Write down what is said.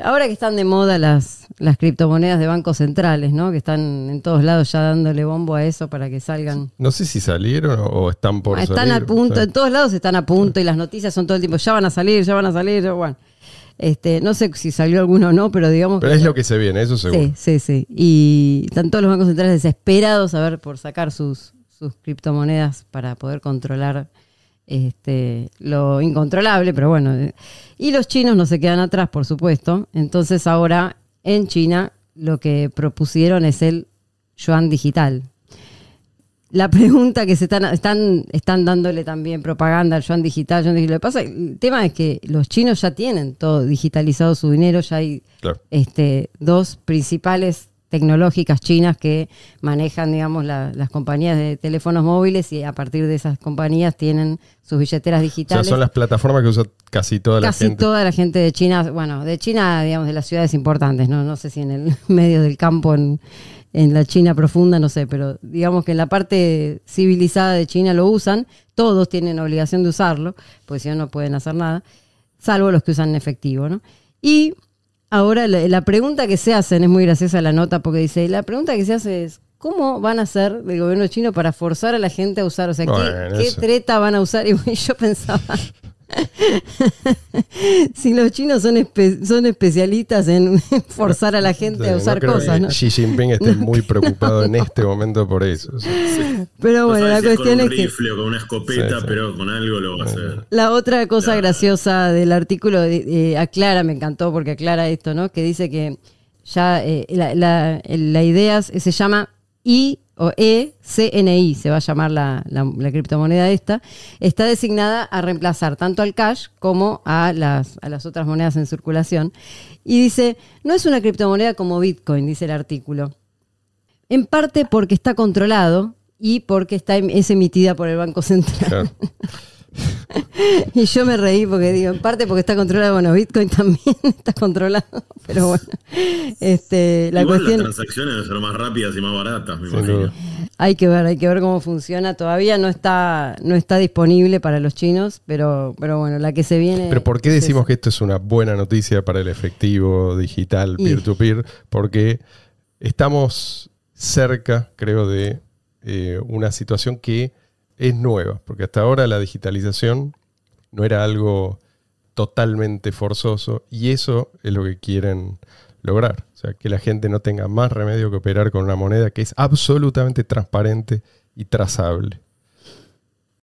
Ahora que están de moda las, las criptomonedas de bancos centrales, ¿no? Que están en todos lados ya dándole bombo a eso para que salgan. No sé si salieron o están por están ah, salir. Están a punto, en todos lados están a punto y las noticias son todo el tiempo, ya van a salir, ya van a salir, bueno. Este, no sé si salió alguno o no, pero digamos. Pero es lo que se viene, eso seguro. Sí, sí, sí. Y están todos los bancos centrales desesperados a ver por sacar sus, sus criptomonedas para poder controlar este, lo incontrolable, pero bueno. Eh, y los chinos no se quedan atrás, por supuesto. Entonces ahora en China lo que propusieron es el yuan digital. La pregunta que se están, están, dándole también propaganda al yuan digital, pasa, el tema es que los chinos ya tienen todo digitalizado su dinero, ya hay este, dos principales tecnológicas chinas que manejan, digamos, las compañías de teléfonos móviles y a partir de esas compañías tienen sus billeteras digitales. O sea, son las plataformas que usa casi toda la gente. Casi toda la gente de China, bueno, de China, digamos, de las ciudades importantes, no, no sé si en el medio del campo, en, en la China profunda, no sé, pero digamos que en la parte civilizada de China lo usan, todos tienen obligación de usarlo, pues si no, no pueden hacer nada, salvo los que usan en efectivo, ¿no? Y Ahora, la, pregunta que se hacen, es muy graciosa la nota porque dice, la pregunta que se hace es, ¿cómo van a hacer el gobierno chino para forzar a la gente a usar? O sea, ¿qué, ¿qué treta van a usar? Y yo pensaba, si los chinos son, son especialistas en forzar a la gente a usar cosas, ¿no? Xi Jinping esté muy preocupado en este momento por eso. Pero bueno, la cuestión con un es rifle, o con una escopeta, pero con algo lo va a hacer. La otra cosa graciosa del artículo eh, eh, aclara, me encantó porque aclara esto, ¿no? Que dice que ya eh, la, la idea se llama y o ECNI se va a llamar la, criptomoneda esta, está designada a reemplazar tanto al cash como a las, las otras monedas en circulación. Y dice, no es una criptomoneda como Bitcoin, dice el artículo. En parte porque está controlado y porque está, em, es emitida por el Banco Central. Y yo me reí porque digo, en parte porque está controlado, bueno, Bitcoin también está controlado, pero bueno. Este, la Igual las transacciones deben ser más rápidas y más baratas, me Hay que ver, hay que ver cómo funciona. Todavía no está, no está disponible para los chinos, pero, pero bueno, la que se viene. Pero ¿por qué decimos que esto es una buena noticia para el efectivo digital peer-to-peer? Porque estamos cerca, creo, de eh, una situación que es nueva, porque hasta ahora la digitalización no era algo totalmente forzoso y eso es lo que quieren lograr. O sea, que la gente no tenga más remedio que operar con una moneda que es absolutamente transparente y trazable.